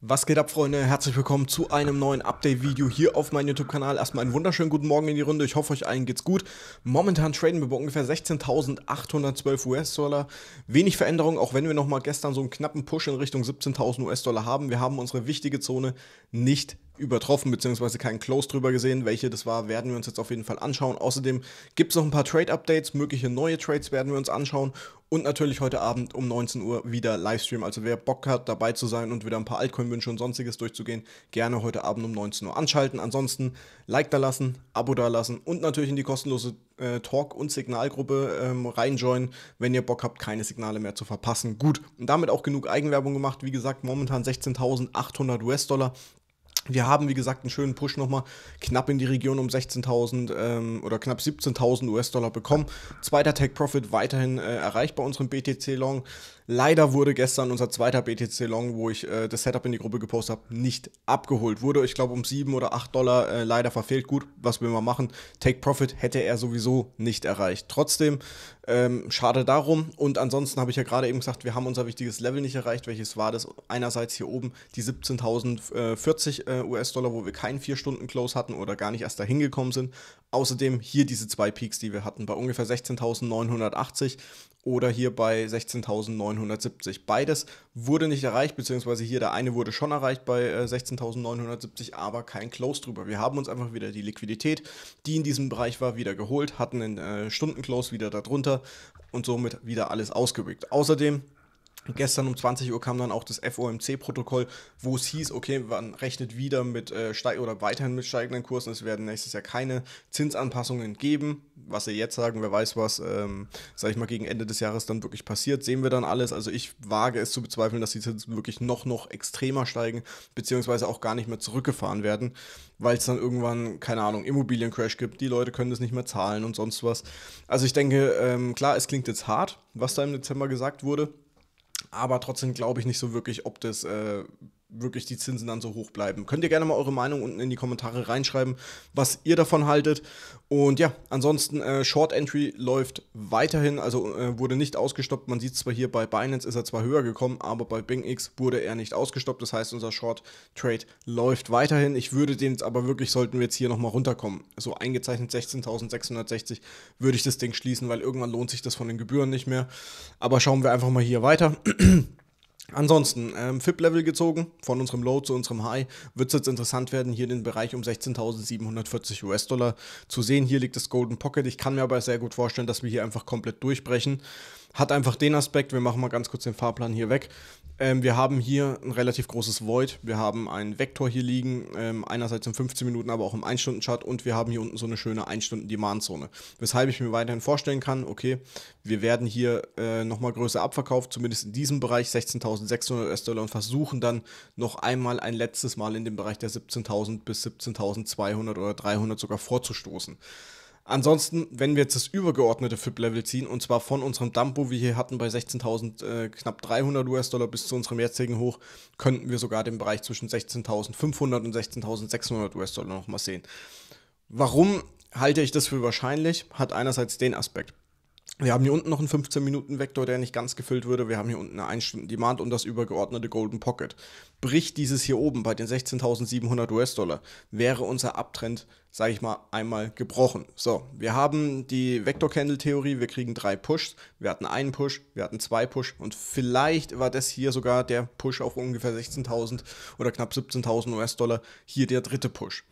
Was geht ab, Freunde? Herzlich willkommen zu einem neuen Update-Video hier auf meinem YouTube-Kanal. Erstmal einen wunderschönen guten Morgen in die Runde. Ich hoffe, euch allen geht's gut. Momentan traden wir bei ungefähr 16.812 US-Dollar. Wenig Veränderung, auch wenn wir nochmal gestern so einen knappen Push in Richtung 17.000 US-Dollar haben. Wir haben unsere wichtige Zone nicht übertroffen, beziehungsweise keinen Close drüber gesehen. Welche das war, werden wir uns jetzt auf jeden Fall anschauen. Außerdem gibt es noch ein paar Trade-Updates, mögliche neue Trades werden wir uns anschauen. Und natürlich heute Abend um 19 Uhr wieder Livestream. Also wer Bock hat, dabei zu sein und wieder ein paar Altcoin-Wünsche und sonstiges durchzugehen, gerne heute Abend um 19 Uhr anschalten. Ansonsten Like da lassen, Abo da lassen und natürlich in die kostenlose äh, Talk- und Signalgruppe ähm, reinjoinen, wenn ihr Bock habt, keine Signale mehr zu verpassen. Gut, und damit auch genug Eigenwerbung gemacht. Wie gesagt, momentan 16.800 US-Dollar. Wir haben, wie gesagt, einen schönen Push nochmal knapp in die Region um 16.000 ähm, oder knapp 17.000 US-Dollar bekommen. Zweiter Tech Profit weiterhin äh, erreicht bei unserem BTC Long. Leider wurde gestern unser zweiter BTC Long, wo ich äh, das Setup in die Gruppe gepostet habe, nicht abgeholt. Wurde, ich glaube, um 7 oder 8 Dollar äh, leider verfehlt. Gut, was will man machen? Take Profit hätte er sowieso nicht erreicht. Trotzdem, ähm, schade darum. Und ansonsten habe ich ja gerade eben gesagt, wir haben unser wichtiges Level nicht erreicht. Welches war das? Einerseits hier oben die 17.040 äh, äh, US-Dollar, wo wir keinen 4-Stunden-Close hatten oder gar nicht erst dahin gekommen sind. Außerdem hier diese zwei Peaks, die wir hatten, bei ungefähr 16.980 oder hier bei 16.970. Beides wurde nicht erreicht, beziehungsweise hier der eine wurde schon erreicht bei 16.970, äh, aber kein Close drüber. Wir haben uns einfach wieder die Liquidität, die in diesem Bereich war, wieder geholt, hatten den äh, Stundenclose wieder darunter und somit wieder alles ausgewickt. Außerdem Gestern um 20 Uhr kam dann auch das FOMC-Protokoll, wo es hieß, okay, man rechnet wieder mit äh, steig oder weiterhin mit steigenden Kursen. Es werden nächstes Jahr keine Zinsanpassungen geben. Was sie jetzt sagen, wer weiß, was, ähm, sag ich mal, gegen Ende des Jahres dann wirklich passiert, sehen wir dann alles. Also ich wage es zu bezweifeln, dass die Zinsen wirklich noch, noch extremer steigen, beziehungsweise auch gar nicht mehr zurückgefahren werden, weil es dann irgendwann, keine Ahnung, Immobiliencrash gibt, die Leute können das nicht mehr zahlen und sonst was. Also ich denke, ähm, klar, es klingt jetzt hart, was da im Dezember gesagt wurde aber trotzdem glaube ich nicht so wirklich, ob das äh, wirklich die Zinsen dann so hoch bleiben. Könnt ihr gerne mal eure Meinung unten in die Kommentare reinschreiben, was ihr davon haltet. Und ja, ansonsten äh, Short Entry läuft weiterhin, also äh, wurde nicht ausgestoppt. Man sieht zwar hier bei Binance ist er zwar höher gekommen, aber bei BingX wurde er nicht ausgestoppt. Das heißt, unser Short Trade läuft weiterhin. Ich würde den jetzt aber wirklich, sollten wir jetzt hier nochmal runterkommen, so eingezeichnet 16.660, würde ich das Ding schließen, weil irgendwann lohnt sich das von den Gebühren nicht mehr. Aber schauen wir einfach mal hier weiter. Ansonsten, ähm, FIP-Level gezogen, von unserem Low zu unserem High, wird es jetzt interessant werden, hier den Bereich um 16.740 US-Dollar zu sehen. Hier liegt das Golden Pocket. Ich kann mir aber sehr gut vorstellen, dass wir hier einfach komplett durchbrechen. Hat einfach den Aspekt, wir machen mal ganz kurz den Fahrplan hier weg. Ähm, wir haben hier ein relativ großes Void. Wir haben einen Vektor hier liegen, ähm, einerseits im 15 Minuten, aber auch im 1-Stunden-Chart. Und wir haben hier unten so eine schöne 1-Stunden-Demand-Zone. Weshalb ich mir weiterhin vorstellen kann, okay, wir werden hier äh, nochmal größer abverkauft, zumindest in diesem Bereich 16.600 US-Dollar und versuchen dann noch einmal ein letztes Mal in dem Bereich der 17.000 bis 17.200 oder 300 sogar vorzustoßen. Ansonsten, wenn wir jetzt das übergeordnete FIP-Level ziehen, und zwar von unserem Dump, wo wir hier hatten bei 16.000 äh, knapp 300 US-Dollar bis zu unserem jetzigen Hoch, könnten wir sogar den Bereich zwischen 16.500 und 16.600 US-Dollar nochmal sehen. Warum halte ich das für wahrscheinlich? Hat einerseits den Aspekt. Wir haben hier unten noch einen 15-Minuten-Vektor, der nicht ganz gefüllt würde. Wir haben hier unten eine 1-Stunden-Demand und das übergeordnete Golden Pocket. Bricht dieses hier oben bei den 16.700 US-Dollar, wäre unser Abtrend, sage ich mal, einmal gebrochen. So, wir haben die Vektor-Candle-Theorie, wir kriegen drei Pushs. Wir hatten einen Push, wir hatten zwei Push und vielleicht war das hier sogar der Push auf ungefähr 16.000 oder knapp 17.000 US-Dollar, hier der dritte Push.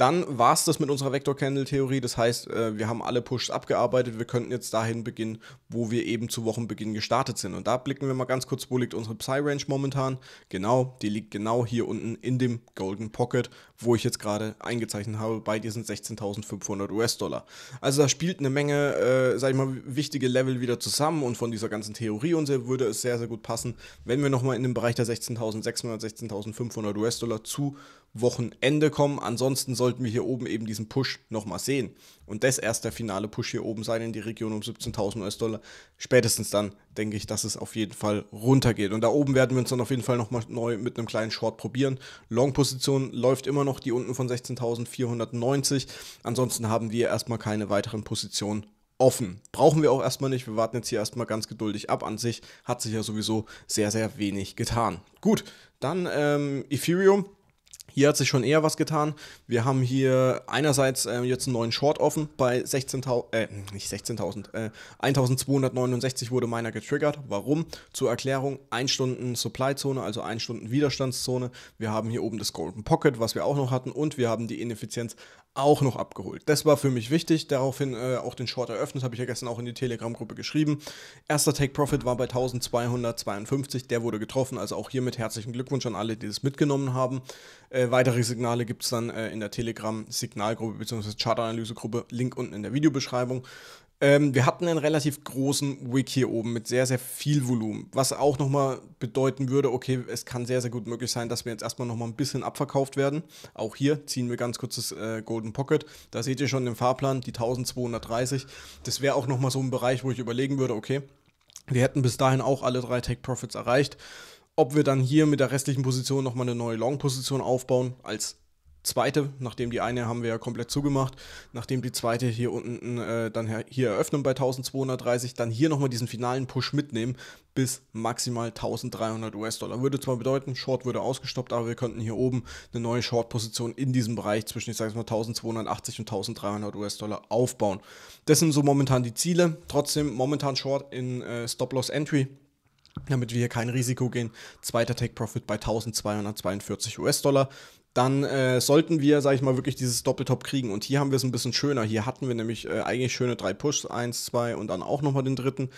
Dann war es das mit unserer Vector-Candle-Theorie. Das heißt, äh, wir haben alle Pushs abgearbeitet. Wir könnten jetzt dahin beginnen, wo wir eben zu Wochenbeginn gestartet sind. Und da blicken wir mal ganz kurz, wo liegt unsere Psy-Range momentan. Genau, die liegt genau hier unten in dem Golden Pocket, wo ich jetzt gerade eingezeichnet habe, bei diesen 16.500 US-Dollar. Also da spielt eine Menge, äh, sag ich mal, wichtige Level wieder zusammen. Und von dieser ganzen Theorie und so würde es sehr, sehr gut passen, wenn wir nochmal in den Bereich der 16.600, 16.500 US-Dollar zu Wochenende kommen. Ansonsten sollte sollten wir hier oben eben diesen Push nochmal sehen. Und das erst der finale Push hier oben sein in die Region um 17.000 US-Dollar. Spätestens dann denke ich, dass es auf jeden Fall runtergeht. Und da oben werden wir uns dann auf jeden Fall nochmal neu mit einem kleinen Short probieren. Long-Position läuft immer noch die unten von 16.490. Ansonsten haben wir erstmal keine weiteren Positionen offen. Brauchen wir auch erstmal nicht. Wir warten jetzt hier erstmal ganz geduldig ab. An sich hat sich ja sowieso sehr, sehr wenig getan. Gut, dann ähm, Ethereum hier hat sich schon eher was getan. Wir haben hier einerseits äh, jetzt einen neuen Short offen bei 16.000, äh, nicht 16.000, äh, 1.269 wurde meiner getriggert. Warum? Zur Erklärung, 1 Stunden Supply-Zone, also 1 Stunden Widerstandszone. Wir haben hier oben das Golden Pocket, was wir auch noch hatten und wir haben die Ineffizienz auch noch abgeholt. Das war für mich wichtig, daraufhin äh, auch den Short eröffnet, habe ich ja gestern auch in die Telegram-Gruppe geschrieben. Erster Take Profit war bei 1252, der wurde getroffen, also auch hiermit herzlichen Glückwunsch an alle, die das mitgenommen haben. Äh, äh, weitere Signale gibt es dann äh, in der Telegram-Signalgruppe bzw. Chartanalyse-Gruppe. Link unten in der Videobeschreibung. Ähm, wir hatten einen relativ großen Wick hier oben mit sehr, sehr viel Volumen, was auch nochmal bedeuten würde, okay, es kann sehr, sehr gut möglich sein, dass wir jetzt erstmal nochmal ein bisschen abverkauft werden. Auch hier ziehen wir ganz kurz das äh, Golden Pocket. Da seht ihr schon den Fahrplan, die 1230. Das wäre auch nochmal so ein Bereich, wo ich überlegen würde, okay, wir hätten bis dahin auch alle drei Take Profits erreicht ob wir dann hier mit der restlichen Position nochmal eine neue Long-Position aufbauen als zweite, nachdem die eine haben wir ja komplett zugemacht, nachdem die zweite hier unten äh, dann hier eröffnen bei 1230, dann hier nochmal diesen finalen Push mitnehmen bis maximal 1300 US-Dollar. Würde zwar bedeuten, Short würde ausgestoppt, aber wir könnten hier oben eine neue Short-Position in diesem Bereich zwischen, ich sage mal, 1280 und 1300 US-Dollar aufbauen. Das sind so momentan die Ziele. Trotzdem momentan Short in äh, Stop-Loss-Entry damit wir hier kein Risiko gehen. Zweiter Take-Profit bei 1242 US-Dollar dann äh, sollten wir, sage ich mal, wirklich dieses Doppeltop kriegen. Und hier haben wir es ein bisschen schöner. Hier hatten wir nämlich äh, eigentlich schöne drei Pushs, eins, zwei und dann auch nochmal den dritten.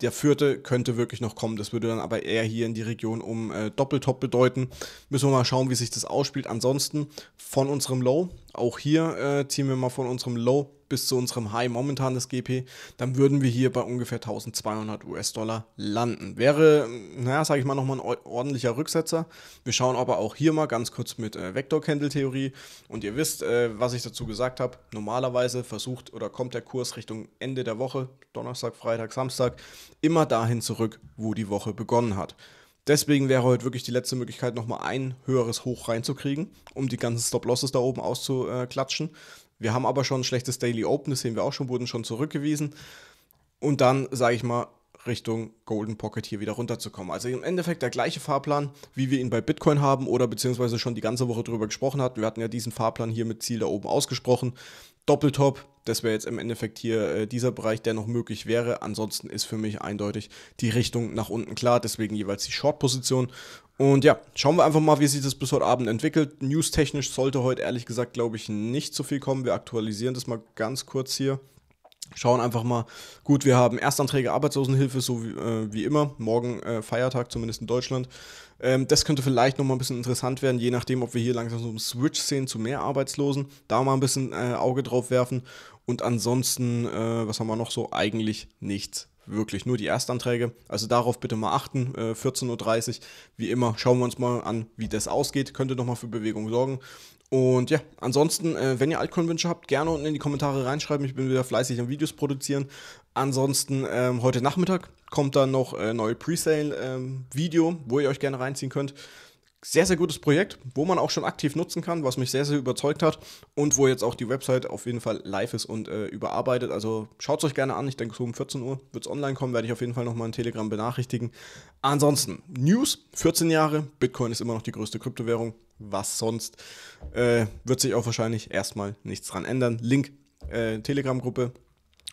Der vierte könnte wirklich noch kommen. Das würde dann aber eher hier in die Region um äh, Doppeltop bedeuten. Müssen wir mal schauen, wie sich das ausspielt. Ansonsten von unserem Low, auch hier äh, ziehen wir mal von unserem Low bis zu unserem High momentan des GP, dann würden wir hier bei ungefähr 1200 US-Dollar landen. Wäre, naja, sage ich mal, nochmal ein ordentlicher Rücksetzer. Wir schauen aber auch hier mal ganz kurz mit äh, Vektor-Candle-Theorie. Und ihr wisst, äh, was ich dazu gesagt habe. Normalerweise versucht oder kommt der Kurs Richtung Ende der Woche, Donnerstag, Freitag, Samstag, immer dahin zurück, wo die Woche begonnen hat. Deswegen wäre heute wirklich die letzte Möglichkeit, nochmal ein höheres Hoch reinzukriegen, um die ganzen Stop-Losses da oben auszuklatschen. Wir haben aber schon ein schlechtes Daily Open, das sehen wir auch schon, wurden schon zurückgewiesen. Und dann, sage ich mal, Richtung Golden Pocket hier wieder runterzukommen. Also im Endeffekt der gleiche Fahrplan, wie wir ihn bei Bitcoin haben oder beziehungsweise schon die ganze Woche drüber gesprochen hatten. Wir hatten ja diesen Fahrplan hier mit Ziel da oben ausgesprochen. Doppeltop, das wäre jetzt im Endeffekt hier äh, dieser Bereich, der noch möglich wäre. Ansonsten ist für mich eindeutig die Richtung nach unten klar, deswegen jeweils die Short-Position. Und ja, schauen wir einfach mal, wie sich das bis heute Abend entwickelt. News-technisch sollte heute ehrlich gesagt, glaube ich, nicht so viel kommen. Wir aktualisieren das mal ganz kurz hier schauen einfach mal. Gut, wir haben Erstanträge Arbeitslosenhilfe, so wie, äh, wie immer. Morgen äh, Feiertag, zumindest in Deutschland. Ähm, das könnte vielleicht nochmal ein bisschen interessant werden, je nachdem, ob wir hier langsam so einen Switch sehen zu mehr Arbeitslosen. Da mal ein bisschen äh, Auge drauf werfen. Und ansonsten, äh, was haben wir noch so? Eigentlich nichts. Wirklich nur die Erstanträge. Also darauf bitte mal achten. 14.30 äh, Uhr, wie immer, schauen wir uns mal an, wie das ausgeht. Könnte nochmal für Bewegung sorgen. Und ja, ansonsten, äh, wenn ihr Altcoin-Wünsche habt, gerne unten in die Kommentare reinschreiben. Ich bin wieder fleißig am Videos produzieren. Ansonsten, ähm, heute Nachmittag kommt dann noch äh, neues Presale-Video, ähm, wo ihr euch gerne reinziehen könnt. Sehr, sehr gutes Projekt, wo man auch schon aktiv nutzen kann, was mich sehr, sehr überzeugt hat und wo jetzt auch die Website auf jeden Fall live ist und äh, überarbeitet. Also schaut es euch gerne an. Ich denke, so um 14 Uhr wird es online kommen, werde ich auf jeden Fall nochmal in Telegram benachrichtigen. Ansonsten, News, 14 Jahre, Bitcoin ist immer noch die größte Kryptowährung was sonst. Äh, wird sich auch wahrscheinlich erstmal nichts dran ändern. Link, äh, Telegram-Gruppe.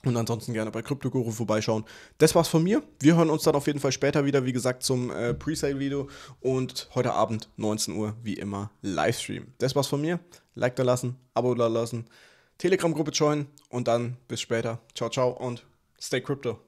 Und ansonsten gerne bei CryptoGuru vorbeischauen. Das war's von mir. Wir hören uns dann auf jeden Fall später wieder, wie gesagt, zum äh, Presale-Video. Und heute Abend, 19 Uhr, wie immer, Livestream. Das war's von mir. Like da lassen, Abo da lassen, Telegram-Gruppe joinen und dann bis später. Ciao, ciao und stay crypto.